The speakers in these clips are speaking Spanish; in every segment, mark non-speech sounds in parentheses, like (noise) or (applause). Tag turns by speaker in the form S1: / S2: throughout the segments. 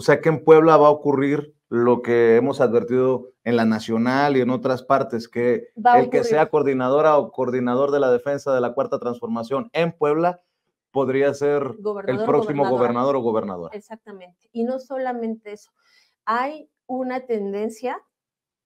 S1: O sea que en Puebla va a ocurrir lo que hemos advertido en la nacional y en otras partes, que el que sea coordinadora o coordinador de la defensa de la cuarta transformación en Puebla podría ser el próximo gobernador, o gobernadora.
S2: Exactamente. Y no solamente eso, hay una tendencia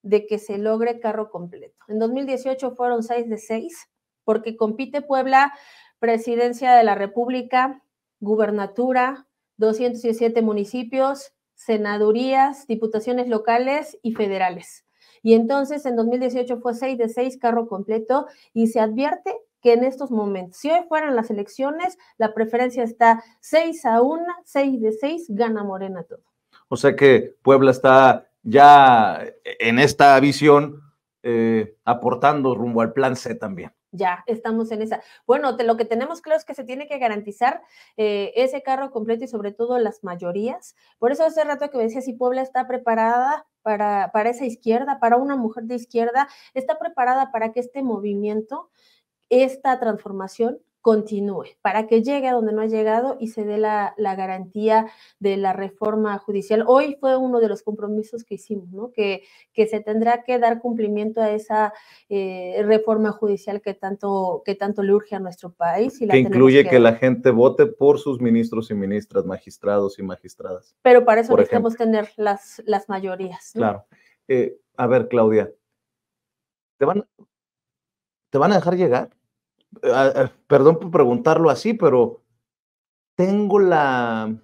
S2: de que se logre carro completo. En 2018 fueron seis de seis, porque compite Puebla, presidencia de la República, gubernatura, 217 municipios, senadurías, diputaciones locales y federales. Y entonces en 2018 fue 6 de 6 carro completo y se advierte que en estos momentos, si hoy fueran las elecciones, la preferencia está 6 a 1, 6 de 6, gana Morena todo.
S1: O sea que Puebla está ya en esta visión eh, aportando rumbo al plan C también
S2: ya estamos en esa. Bueno, lo que tenemos claro es que se tiene que garantizar eh, ese carro completo y sobre todo las mayorías. Por eso hace rato que me decía si Puebla está preparada para, para esa izquierda, para una mujer de izquierda, está preparada para que este movimiento, esta transformación continúe, para que llegue a donde no ha llegado y se dé la, garantía de la reforma judicial. Hoy fue uno de los compromisos que hicimos, ¿no? que, que se tendrá que dar cumplimiento a esa eh, reforma judicial que tanto, que tanto le urge a nuestro país. que incluye que, la
S1: gente vote por sus ministros y ministras, magistrados y magistradas.
S2: Pero para eso necesitamos tener las, las mayorías. Claro.
S1: Eh, a ver, Claudia, ¿te van, ¿te van a dejar llegar? perdón por preguntarlo así, pero tengo la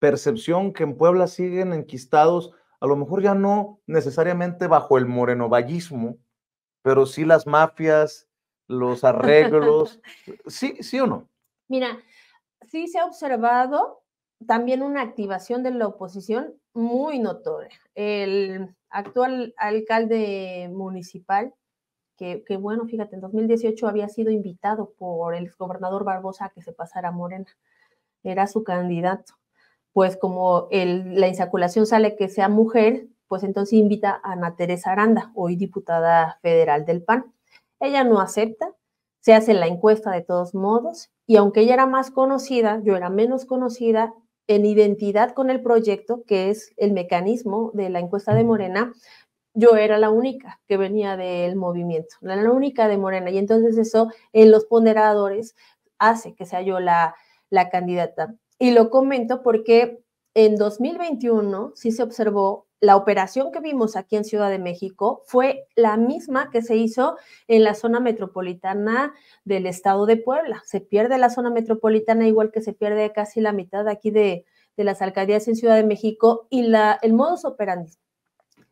S1: percepción que en Puebla siguen enquistados, a lo mejor ya no necesariamente bajo el morenovallismo, pero sí las mafias, los arreglos, (laughs) sí, sí o no.
S2: Mira, sí se ha observado también una activación de la oposición muy notoria. El actual alcalde municipal, que, bueno, fíjate, en 2018 había sido invitado por el gobernador Barbosa a que se pasara a Morena, era su candidato. Pues como la insaculación sale que sea mujer, pues entonces invita a Ana Teresa Aranda, hoy diputada federal del PAN. Ella no acepta, se hace la encuesta de todos modos, y aunque ella era más conocida, yo era menos conocida en identidad con el proyecto, que es el mecanismo de la encuesta de Morena, yo era la única que venía del movimiento, la, única de Morena. Y entonces eso en los ponderadores hace que sea yo la, la candidata. Y lo comento porque en 2021 sí se observó la operación que vimos aquí en Ciudad de México fue la misma que se hizo en la zona metropolitana del estado de Puebla. Se pierde la zona metropolitana igual que se pierde casi la mitad aquí de, las alcaldías en Ciudad de México y la, el modus operandi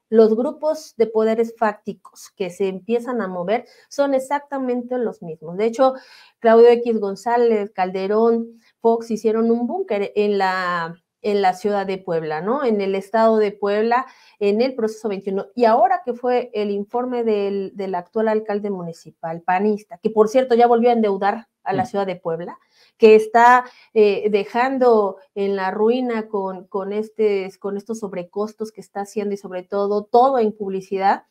S2: los grupos de poderes fácticos que se empiezan a mover son exactamente los mismos. De hecho, Claudio X González, Calderón, Fox hicieron un búnker en la en la ciudad de Puebla, ¿no? En el estado de Puebla, en el proceso 21. Y ahora que fue el informe del, actual alcalde municipal, panista, que por cierto ya volvió a endeudar a la mm. ciudad de Puebla, que está eh, dejando en la ruina con, con, con estos sobrecostos que está haciendo y sobre todo todo en publicidad.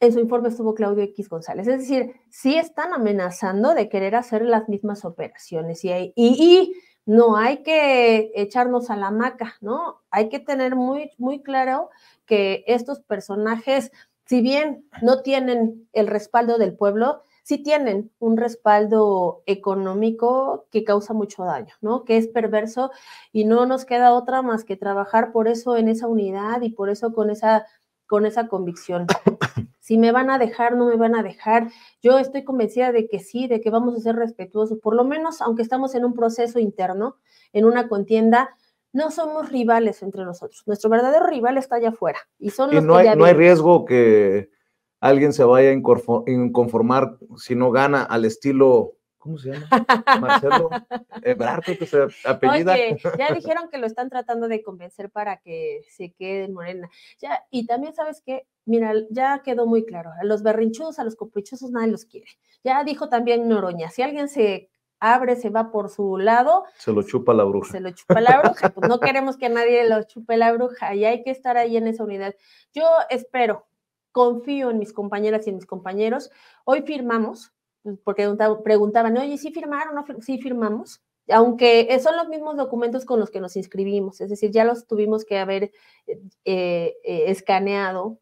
S2: En su informe estuvo Claudio X González. Es decir, sí están amenazando de querer hacer las mismas operaciones y, y no hay que echarnos a la maca, ¿no? Hay que tener muy, muy claro que estos personajes, si bien no tienen el respaldo del pueblo, sí tienen un respaldo económico que causa mucho daño, ¿no? Que es perverso y no nos queda otra más que trabajar por eso en esa unidad y por eso con esa, con esa convicción si me van a dejar, no me van a dejar. Yo estoy convencida de que sí, de que vamos a ser respetuosos, por lo menos aunque estamos en un proceso interno, en una contienda, no somos rivales entre nosotros. Nuestro verdadero rival está allá afuera y no hay, no hay
S1: riesgo que alguien se vaya a inconformar si no gana al estilo ¿cómo se llama? Marcelo Ebrardo, que se apellida. Oye, ya dijeron
S2: que lo están tratando de convencer para que se quede en Morena. Ya, y también sabes que, mira, ya quedó muy claro, a los berrinchudos, a los caprichosos nadie los quiere. Ya dijo también Noroña, si alguien se abre, se va por su lado.
S1: Se lo chupa la bruja. Se
S2: lo chupa la bruja. Pues no queremos que nadie lo chupe la bruja y hay que estar ahí en esa unidad. Yo espero, confío en mis compañeras y en mis compañeros. Hoy firmamos porque preguntaban, oye, ¿sí firmaron? Sí firmamos, aunque son los mismos documentos con los que nos inscribimos, es decir, ya los tuvimos que haber eh, eh, escaneado.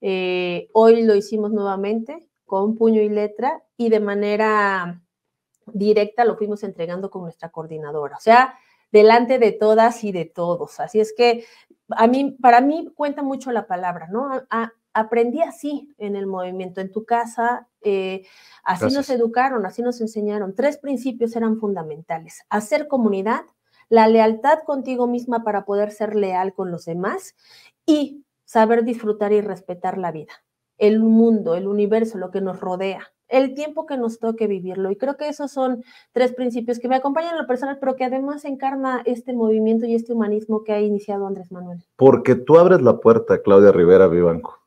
S2: Eh, hoy lo hicimos nuevamente con puño y letra y de manera directa lo fuimos entregando con nuestra coordinadora, o sea, delante de todas y de todos. Así es que a mí, para mí cuenta mucho la palabra, ¿no? aprendí así en el movimiento, en tu casa, eh, así nos educaron, así nos enseñaron. Tres principios eran fundamentales. Hacer comunidad, la lealtad contigo misma para poder ser leal con los demás y saber disfrutar y respetar la vida, el mundo, el universo, lo que nos rodea el tiempo que nos toque vivirlo. Y creo que esos son tres principios que me acompañan a lo personal, pero que además encarna este movimiento y este humanismo que ha iniciado Andrés Manuel.
S1: Porque tú abres la puerta, Claudia Rivera Vivanco.